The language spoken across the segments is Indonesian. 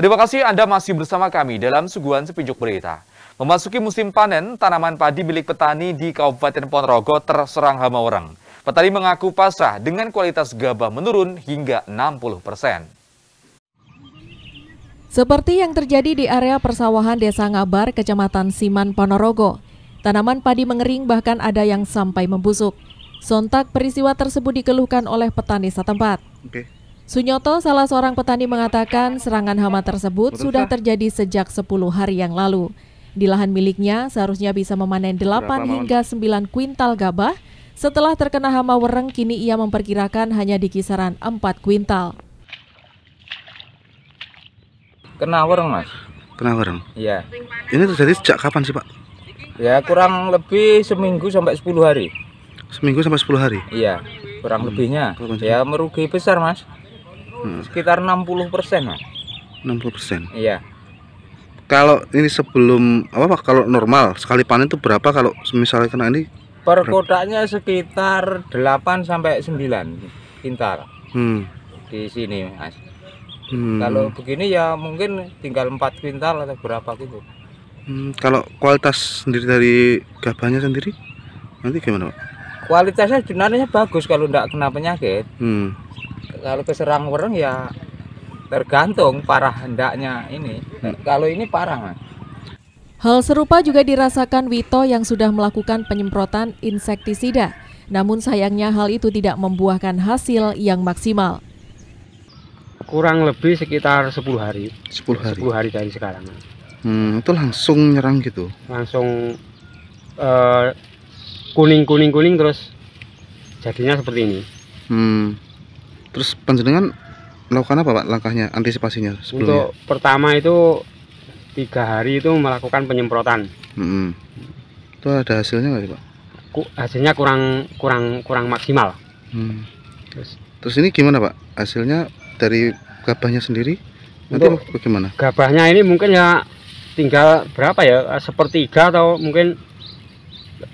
Terima kasih Anda masih bersama kami dalam Suguhan Sepijuk Berita. Memasuki musim panen, tanaman padi milik petani di Kabupaten Ponorogo terserang hama orang. Petani mengaku pasrah dengan kualitas gabah menurun hingga 60 persen. Seperti yang terjadi di area persawahan Desa Ngabar, Kecamatan Siman, Ponorogo, tanaman padi mengering bahkan ada yang sampai membusuk. Sontak peristiwa tersebut dikeluhkan oleh petani setempat. Okay. Sunyoto, salah seorang petani mengatakan serangan hama tersebut sudah terjadi sejak 10 hari yang lalu. Di lahan miliknya seharusnya bisa memanen 8 hingga 9 kuintal gabah. Setelah terkena hama wereng, kini ia memperkirakan hanya di kisaran 4 kuintal. Kena wereng, Mas. Kena wereng? Iya. Ini terjadi sejak kapan sih, Pak? Ya, kurang lebih seminggu sampai 10 hari. Seminggu sampai 10 hari? Iya, kurang hmm. lebihnya. Kurang ya, merugi besar, Mas hmm. sekitar 60 persen enam puluh persen iya kalau ini sebelum apa pak kalau normal sekali panen itu berapa kalau misalnya kena ini per kotaknya sekitar 8 sampai sembilan pintar hmm. di sini mas hmm. kalau begini ya mungkin tinggal 4 kintal atau berapa gitu hmm, kalau kualitas sendiri dari gabahnya sendiri nanti gimana pak? kualitasnya sebenarnya bagus kalau tidak kena penyakit hmm kalau keserang wereng ya tergantung parah hendaknya ini. Hmm. Kalau ini parah, Mas. Hal serupa juga dirasakan Wito yang sudah melakukan penyemprotan insektisida. Namun sayangnya hal itu tidak membuahkan hasil yang maksimal. Kurang lebih sekitar 10 hari. 10 hari. 10 hari dari sekarang. Hmm, itu langsung nyerang gitu. Langsung eh, kuning-kuning-kuning uh, terus jadinya seperti ini. Hmm. Terus panjenengan melakukan apa Pak langkahnya antisipasinya sebelumnya? Untuk pertama itu tiga hari itu melakukan penyemprotan. Hmm. Itu ada hasilnya nggak sih Pak? Ku, hasilnya kurang kurang kurang maksimal. Hmm. Terus, Terus ini gimana Pak? Hasilnya dari gabahnya sendiri? Nanti bagaimana? Gabahnya ini mungkin ya tinggal berapa ya? Sepertiga atau mungkin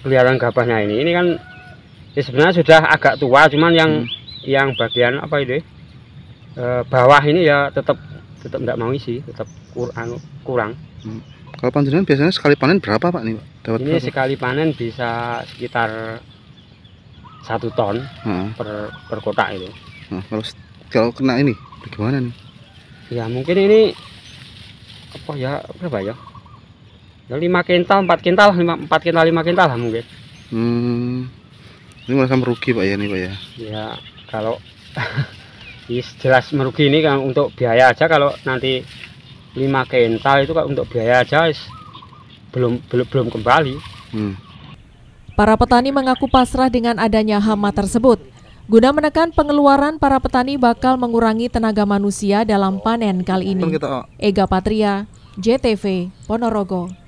peliharaan gabahnya ini. Ini kan ya sebenarnya sudah agak tua, cuman yang hmm yang bagian apa itu e, bawah ini ya tetap tetap tidak mau isi tetap anu, kurang kurang hmm. kalau panjenengan biasanya sekali panen berapa pak nih pak Dapat ini berapa? sekali panen bisa sekitar satu ton hmm. per per kotak itu nah, kalau kalau kena ini bagaimana nih ya mungkin ini apa ya berapa ya ya lima kental empat kental lima empat kental lima kental lah mungkin hmm ini merasa merugi pak ya nih pak ya ya kalau jelas merugi ini kan untuk biaya aja kalau nanti 5 kental itu kan untuk biaya aja belum belum belum kembali. Hmm. Para petani mengaku pasrah dengan adanya hama tersebut. Guna menekan pengeluaran, para petani bakal mengurangi tenaga manusia dalam panen kali ini. Ega Patria, JTV, Ponorogo.